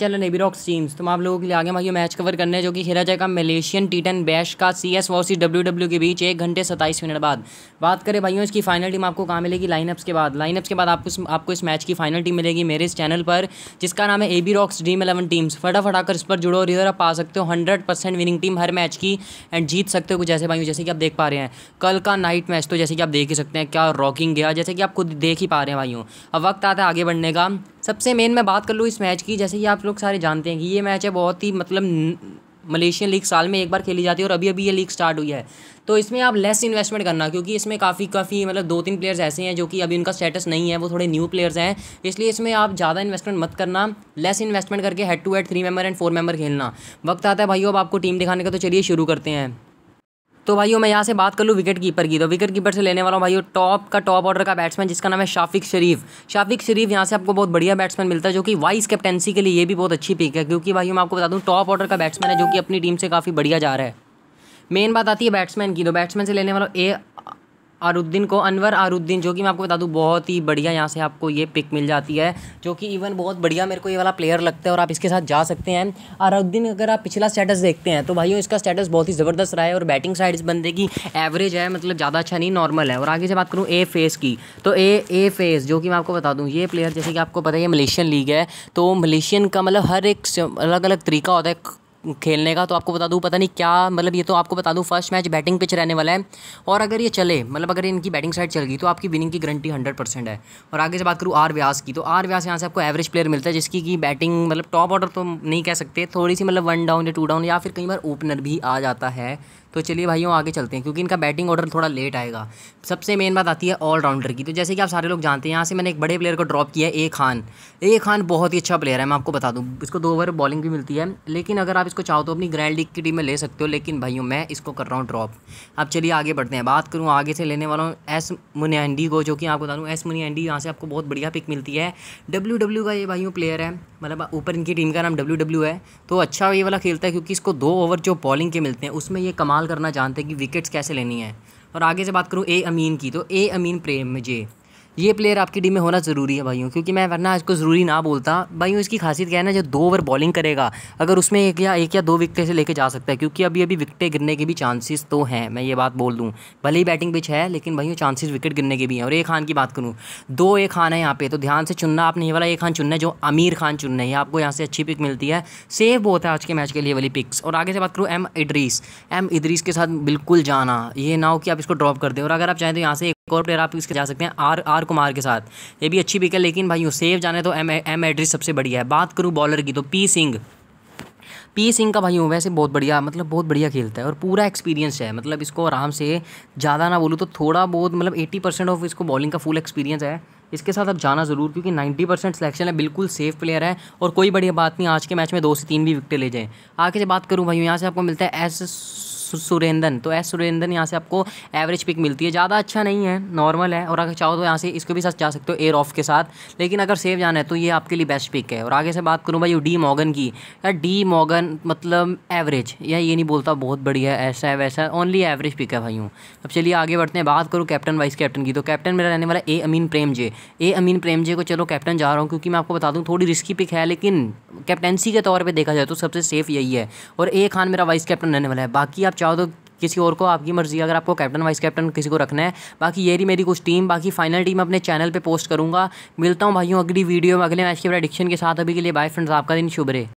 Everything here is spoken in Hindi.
चलो नेबीरॉक्स टीम्स तुम आप लोगों के लिए आगे मांगिए मैच कवर करने जो कि खेला जाएगा मलेशियन टीटन बैश का C S versus W W के बीच एक घंटे सत्ताईस मिनट बाद बात करें भाइयों इसकी फाइनल टीम आपको कहाँ मिलेगी लाइनअप्स के बाद लाइनअप्स के बाद आपको इस, आपको इस मैच की फाइनल टीम मिलेगी मेरे इस चैनल पर जिसका नाम है A B rocks Dream eleven teams फटाफट आकर इस पर जुड़ो और इधर आप पा सकते हो हंड्रेड परसेंट विनिंग टीम हर मैच की एंड जीत सकते हो कुछ ऐसे भाइयों जैसे कि आप देख पा रहे हैं कल का नाइट मैच तो जैसे कि आप देख ही सकते हैं क्या रॉकिंग गया जैसे कि आप खुद देख ही पा रहे हैं भाइयों अब वक्त आता है आगे बढ़ने का सबसे मेन मैं बात कर लूँ इस मैच की जैसे कि आप लोग सारे जानते हैं कि ये मैच है बहुत ही मतलब मलेशियन लीग साल में एक बार खेली जाती है और अभी अभी ये लीग स्टार्ट हुई है तो इसमें आप लेस इन्वेस्टमेंट करना क्योंकि इसमें काफ़ी काफ़ी मतलब दो तीन प्लेयर्स ऐसे हैं जो कि अभी उनका स्टेटस नहीं है वो थोड़े न्यू प्लेयर्स हैं इसलिए इसमें आप ज़्यादा इन्वेस्टमेंट मत करना लेस इन्वेस्टमेंट करके head to head three member and four member खेलना वक्त आता है भाई अब आपको टीम दिखाने का तो चलिए शुरू करते हैं तो भाइयों मैं यहाँ से बात कर लूँ विकेट कीपर की तो विकेट कीपर से लेने वाला भाइयों टॉप का टॉप ऑर्डर का बैट्समैन जिसका नाम है शाफिक शरीफ शाफिक शरीफ यहाँ से आपको बहुत बढ़िया बैट्समैन मिलता है जो कि वाइस कैप्टेंसी के लिए ये भी बहुत अच्छी पिक है क्योंकि भाई मैं आपको बता दूँ टॉप ऑर्डर का बैट्समैन है जो कि अपनी टीम से काफ़ी बढ़िया जा रहा है मेन बात आती है बैट्समैन की तो बैट्समैन से लेने वाला ए आरुद्दीन को अनवर आरुद्दीन जो कि मैं आपको बता दूँ बहुत ही बढ़िया यहाँ से आपको ये पिक मिल जाती है जो कि इवन बहुत बढ़िया मेरे को ये वाला प्लेयर लगता है और आप इसके साथ जा सकते हैं आरुद्दीन अगर आप पिछला स्टेटस देखते हैं तो भाइयों इसका स्टेटस बहुत ही ज़बरदस्त रहा है और बैटिंग साइड इस बंदे की एवरेज है मतलब ज़्यादा अच्छा नहीं नॉर्मल है और आगे से बात करूँ ए फेस की तो ए ए फेस जो कि मैं आपको बता दूँ ये प्लेयर जैसे कि आपको पता है ये मलेशियन लीग है तो मलेशियन का मतलब हर एक अलग अलग तरीका होता है खेलने का तो आपको बता दूँ पता नहीं क्या मतलब ये तो आपको बता दूँ फर्स्ट मैच बैटिंग पिच रहने वाला है और अगर ये चले मतलब अगर इनकी बैटिंग साइड चल गई तो आपकी विनिंग की गारंटी हंड्रेड परसेंट है और आगे से बात करूँ आर व्यास की तो आर व्यास यहाँ से आपको एवरेज प्लेयर मिलता है जिसकी की बैटिंग मतलब टॉप ऑर्डर तो नहीं कह सकते थोड़ी सी मतलब वन डाउन या टू डाउन या फिर कई बार ओपनर भी आ जाता है तो चलिए भाइयों आगे चलते हैं क्योंकि इनका बैटिंग ऑर्डर थोड़ा लेट आएगा सबसे मेन बात आती है ऑलराउंडर की तो जैसे कि आप सारे लोग जानते हैं यहाँ से मैंने एक बड़े प्लेयर को ड्रॉप किया है ए खान ए खान बहुत ही अच्छा प्लेयर है मैं आपको बता दूँ इसको दो ओवर बॉलिंग भी मिलती है लेकिन अगर आप इसको चाहो तो अपनी ग्रैंड लीग की टीम में ले सकते हो लेकिन भाइयों मैं इसको कर रहा हूँ ड्रॉप अब चलिए आगे बढ़ते हैं बात करूँ आगे से लेने वाला हूँ एस मुनियांडी को जो कि आपको बता दूँ एस मुनियांडी यहाँ से आपको बहुत बढ़िया पिक मिलती है डब्ल्यू डब्ल्यू का ये भाइयों प्लेयर है मतलब ऊपर इनकी टीम का नाम डब्ल्यू डब्ल्यू है तो अच्छा ये वाला खेलता है क्योंकि इसको दो ओवर जो बॉलिंग के मिलते हैं उसमें ये कमाल करना जानते हैं कि विकेट्स कैसे लेनी है और आगे से बात करूँ ए अमीन की तो ए अमीन प्रेम जे ये प्लेयर आपकी टीम में होना ज़रूरी है भाइयों क्योंकि मैं वरना इसको ज़रूरी ना बोलता भाइयों इसकी खासियत क्या है ना जो दो ओवर बॉलिंग करेगा अगर उसमें एक या एक या दो विकटे से लेके जा सकता है क्योंकि अभी अभी विकटे गिरने के भी चांसेस तो हैं मैं ये बात बोल दूँ भले ही बैटिंग पिच है लेकिन भाइयों चांसेज विकेट गिरने के भी हैं और ए खान की बात करूँ दो ए खान है यहाँ पे तो ध्यान से चुनना आपने ये वाला ए खान चुनना है जो आमिर खान चुनना है आपको यहाँ से अच्छी पिक मिलती है सेफ बहुत है आज के मैच के लिए वाली पिक्स और आगे से बात करूँ एम इड्रीस एम इदरीस के साथ बिल्कुल जाना ये ना हो कि आप इसको ड्रॉप कर दें और अगर आप चाहें तो यहाँ से एक और प्लेयर आप इसके जा सकते हैं आर आर कुमार के साथ ये भी अच्छी पिक है लेकिन भाई सेव जाने तो एम एम एड्रिस सबसे बढ़िया है बात करूँ बॉलर की तो पी सिंह पी सिंह का भाई हूँ वैसे बहुत बढ़िया मतलब बहुत बढ़िया खेलता है और पूरा एक्सपीरियंस है मतलब इसको आराम से ज़्यादा ना बोलूँ तो थोड़ा बहुत मतलब एट्टी परसेंट ऑफ इसको बॉलिंग का फुल एक्सपीरियंस है इसके साथ आप जाना ज़रूर क्योंकि 90 परसेंट सिलेक्शन है बिल्कुल सेफ प्लेयर है और कोई बढ़िया बात नहीं आज के मैच में दो से तीन भी विकटें ले जाएँ आगे से बात करूँ भाई यहाँ से आपको मिलता है एस सुरेंदन तो एस सुरेंद्रन यहाँ से आपको एवरेज पिक मिलती है ज़्यादा अच्छा नहीं है नॉर्मल है और अगर चाहो तो यहाँ से इसको भी साथ जा सकते हो एयर ऑफ के साथ लेकिन अगर सेव जाना है तो ये आपके लिए बेस्ट पिक है और आगे से बात करूँ भाई डी मॉगन की यार डी मॉगन मतलब एवरेज या ये नहीं बोलता बहुत बढ़िया है ऐसा है वैसा ओनली एवरेज पिक है भाई हूँ अब चलिए आगे बढ़ते हैं बात करूँ कैप्टन वाइस कैप्टन की तो कैप्टन मेरा रहने वाला ए अमीन प्रेम जे ए अमीन प्रेम जे को चलो कैप्टन जा रहा हूँ क्योंकि मैं आपको बता दूँ थोड़ी रिस्की पिक है लेकिन कैप्टनसी के तौर पर देखा जाए तो सबसे सेफ यही है और ए खान मेरा वाइस कैप्टन रहने वाला है बाकी आप चाहो तो किसी और को आपकी मर्ज़ी अगर आपको कैप्टन वाइस कैप्टन किसी को रखना है बाकी ये रही मेरी कुछ टीम बाकी फाइनल टीम अपने चैनल पे पोस्ट करूँगा मिलता हूँ भाइयों अगली वीडियो में अगले मैच के प्रेडिक्शन के साथ अभी के लिए बाय फ्रेंड्स आपका दिन शुभ रहे